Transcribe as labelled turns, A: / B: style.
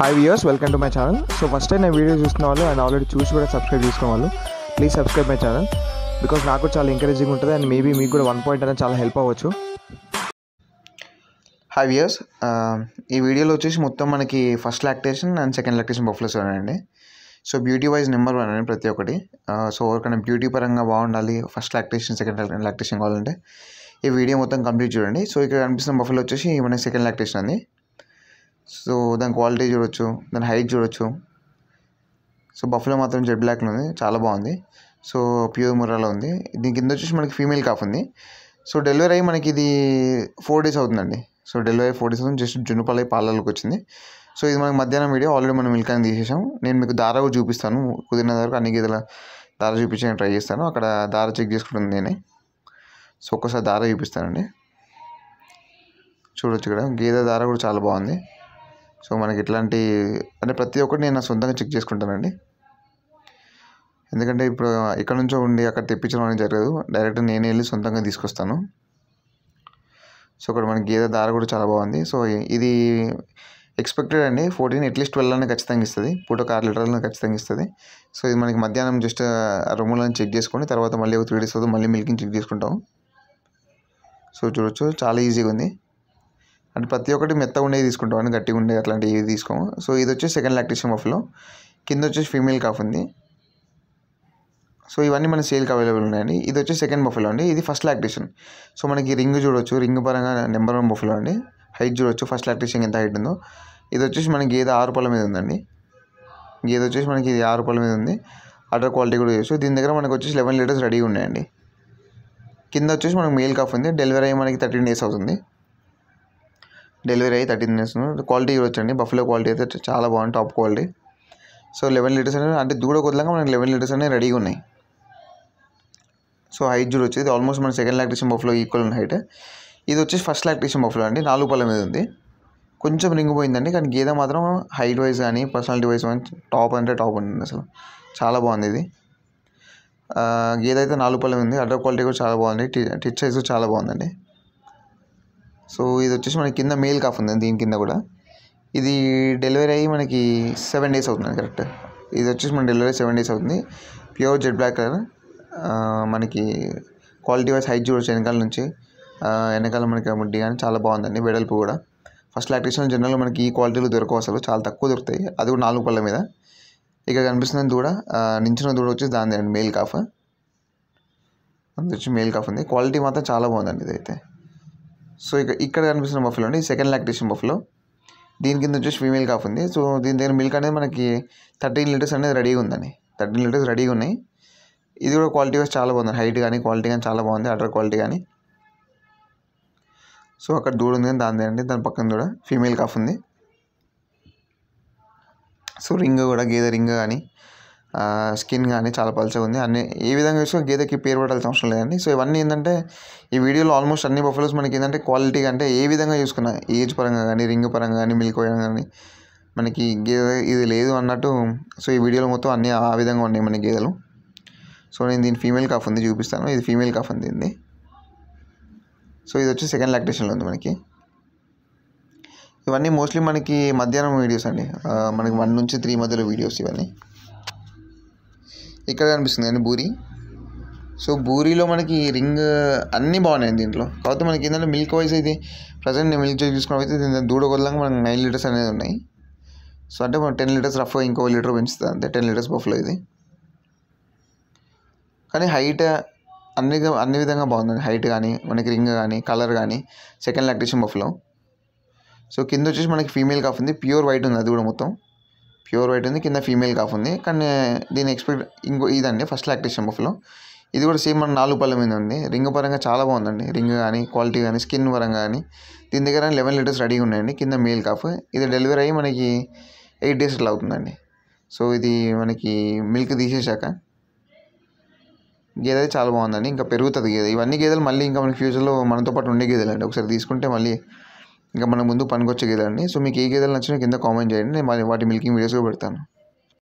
A: hi viewers welcome to my channel so first time నేను video చూస్తున్న వాళ్ళు and already చూసి కూడా సబ్స్క్రైబ్ చేసుకున్న వాళ్ళు please subscribe my channel because నాకు చాలా ఎంకరేజింగ్ ఉంటుంది అండ్ మేబీ మీకు కూడా వన్ పాయింట్ అనేది చాలా హెల్ప్ అవ్వచ్చు హాయ్ వ్యూయర్స్ um, ఈ వీడియోలో వచ్చేసి మొత్తం మనకి first lactation and second lactation buffaloes అండి so beauty wise number one అండి ప్రతి ఒక్కటి సో uh, ఎవరికైనా బ్యూటీ పరంగా బాగుండాలి ఫస్ట్ లాక్టేషన్ సెకండ్ లాక్టేషన్ కావాలంటే ఈ వీడియో మొత్తం కంప్లీట్ చూడండి సో ఇక్కడ కనిపిస్తున్న బఫెల్ వచ్చేసి మన సెకండ్ లాక్టేషన్ అండి సో దాని క్వాలిటీ చూడొచ్చు దాని హైట్ చూడొచ్చు సో బఫ్లో మాత్రం జెడ్ బ్లాక్లో ఉంది చాలా బాగుంది సో ప్యూర్ ముర్రాలో ఉంది దీని కింద వచ్చేసి మనకి ఫీమేల్ కాఫ్ ఉంది సో డెలివరీ అయ్యి మనకి ఇది ఫోర్ డేస్ అవుతుందండి సో డెలివరీ ఫోర్ డేస్ అవుతుంది జస్ట్ జునుపల్లి పాలలోకి వచ్చింది సో ఇది మనకి మధ్యాహ్నం వీడియో ఆల్రెడీ మనం మిల్క్ అని తీసేసాం నేను మీకు దార చూపిస్తాను కుదిరిన వరకు అన్ని గీతల దార చూపించే ట్రై చేస్తాను అక్కడ దార చెక్ చేసుకుంటుంది నేనే సో ఒక్కసారి దార చూపిస్తానండి చూడొచ్చు ఇక్కడ గేదె దార కూడా చాలా బాగుంది సో మనకి ఇట్లాంటి అంటే ప్రతి ఒక్కటి నేను సొంతంగా చెక్ చేసుకుంటానండి ఎందుకంటే ఇప్పుడు ఇక్కడ నుంచో ఉండి అక్కడ తెప్పించడం అనేది జరగదు డైరెక్ట్ నేనే వెళ్ళి సొంతంగా తీసుకొస్తాను సో ఇక్కడ మనకి గేదె దార కూడా చాలా బాగుంది సో ఇది ఎక్స్పెక్టెడ్ అండి ఫోర్టీన్ ఎట్లీస్ట్ ట్వెల్వ్ అనేది ఖచ్చితంగా ఇస్తుంది పూటకు ఆరు లీటర్లను ఖచ్చితంగా ఇస్తుంది సో ఇది మనకి మధ్యాహ్నం జస్ట్ రూమ్లో చెక్ చేసుకొని తర్వాత మళ్ళీ ఒక త్రీ డేస్ అవుతుంది మళ్ళీ మిల్కింగ్ చెక్ చేసుకుంటాం సో చూడొచ్చు చాలా ఈజీగా ఉంది అంటే ప్రతి ఒక్కటి మెత్త ఉండేవి తీసుకుంటాం అండి గట్టిగా ఉండే అట్లాంటివి తీసుకోము సో ఇది వచ్చి సెకండ్ లాక్టేషన్ బఫ్లో కింద వచ్చేసి ఫీమేల్ కాఫ్ ఉంది సో ఇవన్నీ మన సేల్కి అవైలబుల్ ఉన్నాయండి ఇది వచ్చి సెకండ్ బఫెలో అండి ఇది ఫస్ట్ లాక్టేషన్ సో మనకి రింగ్ చూడొచ్చు రింగ్ పరంగా నెంబర్ వన్ బఫెలో అండి హైట్ చూడొచ్చు ఫస్ట్ లాక్టేషన్ ఎంత హైట్ ఉందో ఇది వచ్చేసి మనకి గేదె ఆరు పొల మీద ఉందండి గేదె వచ్చేసి మనకి ఇది ఆరు పొల మీద ఉంది అటర్ క్వాలిటీ కూడా చేయొచ్చు దీని దగ్గర మనకు వచ్చేసి లెవెన్ లీటర్స్ రెడీగా ఉన్నాయండి కింద వచ్చేసి మనకు మేల్ కాఫ్ ఉంది డెలివరీ అయ్యి మనకి థర్టీన్ డేస్ అవుతుంది డెలివరీ అయ్యి థర్టీన్ మినిట్స్ క్వాలిటీ వచ్చండి బఫ్లో క్వాలిటీ అయితే చాలా బాగుంది top quality so eleven litres అనేది అంటే దూడ కొద్దిగా మనకి లెవెన్ లీటర్స్ అనేవి రెడీగా ఉన్నాయి సో హైట్ చూడు వచ్చేది ఆల్మోస్ట్ మన సెకండ్ లాక్టేషన్ బఫ్లో ఈక్వల్ ఉన్న హైట్ ఇది వచ్చేసి ఫస్ట్ లాక్టేషన్ బఫ్లో అండి నాలుగు పళ్ళ మీద ఉంది కొంచెం రింగిపోయిందండి కానీ గేదె మాత్రం హైట్ వైజ్ కానీ పర్సనాలిటీ వైజ్ కానీ టాప్ అంటే టాప్ ఉంటుంది అసలు చాలా బాగుంది ఇది గేదె అయితే నాలుగు పళ్ళ ఉంది అడ్ర క్వాలిటీ కూడా చాలా బాగుంది టిచ్ సైజ్ చాలా బాగుందండి సో ఇది వచ్చేసి మనకి కింద మెయిల్ కాఫ్ ఉంది దీని కింద కూడా ఇది డెలివరీ అయ్యి మనకి సెవెన్ డేస్ అవుతుంది కరెక్ట్ ఇది వచ్చేసి మన డెలివరీ సెవెన్ డేస్ అవుతుంది ప్యూర్ జెడ్ బ్లాక్ కలర్ మనకి క్వాలిటీ వైజ్ హైట్ చూడొచ్చు వెనకాల నుంచి వెనకాల మనకి కానీ చాలా బాగుందండి వెడల్పు కూడా ఫస్ట్ ఎలక్ట్రిషన్ జనరల్ మనకి ఈ క్వాలిటీలో దొరకవు అసలు చాలా తక్కువ దొరుకుతాయి అది కూడా నాలుగు పళ్ళ మీద ఇక్కడ కనిపిస్తుంది దూడ నించిన దూడ వచ్చి దాని మేల్ కాఫ్ వచ్చి మేల్ కాఫ్ ఉంది క్వాలిటీ మాత్రం చాలా బాగుందండి ఇదైతే సో ఇక ఇక్కడ కనిపిస్తున్న బఫ్లో అండి సెకండ్ లాక్టేషన్ బఫ్లో దీని కింద వచ్చేసి ఫీమేల్ కాఫ్ ఉంది సో దీని దగ్గర మిల్క్ అనేది మనకి థర్టీన్ లీటర్స్ అనేది రెడీగా ఉందండి థర్టీన్ లీటర్స్ రెడీగా ఉన్నాయి ఇది కూడా క్వాలిటీ వైజ్ చాలా బాగుంది హైట్ కానీ క్వాలిటీ కానీ చాలా బాగుంది అటర్ క్వాలిటీ కానీ సో అక్కడ దూడ ఉంది కానీ దాని అండి దాని పక్కన కూడా ఫీమేల్ కాఫ్ ఉంది సో రింగ్ కూడా గేదె రింగ్ కానీ స్కిన్ కానీ చాలా పలుచగా ఉంది అన్ని ఈ విధంగా చూసుకో గేదెకి పేరు పడాల్సిన అవసరం లేదండి సో ఇవన్నీ ఏంటంటే ఈ వీడియోలో ఆల్మోస్ట్ అన్ని బఫెలోస్ మనకి ఏంటంటే క్వాలిటీ అంటే ఏ విధంగా చూసుకున్నా ఏజ్ పరంగా కానీ రింగ్ పరంగా కానీ మిల్క్ పరంగా కానీ మనకి గేదె ఇది లేదు అన్నట్టు సో ఈ వీడియోలో మొత్తం అన్నీ ఆ విధంగా ఉన్నాయి మన గేదెలు సో నేను దీని ఫీమేల్ కాఫ్ ఉంది చూపిస్తాను ఇది ఫీమేల్ కాఫ్ ఉంది దీన్ని సో ఇది వచ్చి సెకండ్ లాక్టేషన్లో ఉంది మనకి ఇవన్నీ మోస్ట్లీ మనకి మధ్యాహ్నం వీడియోస్ అండి మనకి వన్ నుంచి త్రీ మధ్యలో వీడియోస్ ఇవన్నీ ఇక్కడ కనిపిస్తుంది అండి బూరి సో బూరిలో మనకి రింగ్ అన్నీ బాగున్నాయి దీంట్లో కాకపోతే మనకి ఏంటంటే మిల్క్ వైజ్ అయితే ప్రజెంట్ నేను మిల్క్ చూసుకున్నప్పుడు అయితే దూడ కొద్దిలాగా మనకి నైన్ లీటర్స్ అనేది ఉన్నాయి సో అంటే మనం టెన్ లీటర్స్ రఫ్ ఇంకో లీటర్ పెంచుతుంది అంతే టెన్ లీటర్స్ బఫ్లో ఇది కానీ హైట్ అన్ని అన్ని విధంగా బాగుందండి హైట్ కానీ మనకి రింగ్ కానీ కలర్ కానీ సెకండ్ లాక్టేషన్ బఫ్లో సో కింద వచ్చేసి మనకి ఫీమేల్ కాఫ్ ఉంది ప్యూర్ వైట్ ఉంది అది కూడా మొత్తం ప్యూర్ వైట్ ఉంది కింద ఫీమేల్ కాఫ్ ఉంది కానీ దీని ఎక్స్పెక్ట్ ఇంకో ఇదండి ఫస్ట్ లాక్టేషన్ బఫ్లో ఇది కూడా సేమ్ మన నాలుగు పళ్ళ మీద ఉంది రింగ్ పరంగా చాలా బాగుందండి రింగ్ కానీ క్వాలిటీ కానీ స్కిన్ పరంగా కానీ దీని దగ్గర లెవెన్ లీటర్స్ రెడీగా ఉన్నాయండి కింద మేల్ కాఫ్ ఇది డెలివరీ అయ్యి మనకి ఎయిట్ డేస్ అట్లా అవుతుందండి సో ఇది మనకి మిల్క్ తీసేశాక గేదె అయితే చాలా బాగుందండి ఇంకా పెరుగుతుంది గేదె ఇవన్నీ గేదెలు మళ్ళీ ఇంకా మన ఫ్యూచర్లో మనతో పాటు ఉండే గేదెలు అండి ఒకసారి తీసుకుంటే మళ్ళీ ఇంకా మన ముందు పనికి వచ్చే అండి సో మీకు ఏ గేదెలు నచ్చినా కింద కామెంట్ చేయండి నేను వాటి మిల్కింగ్ వీడియోస్ కూడా పెడతాను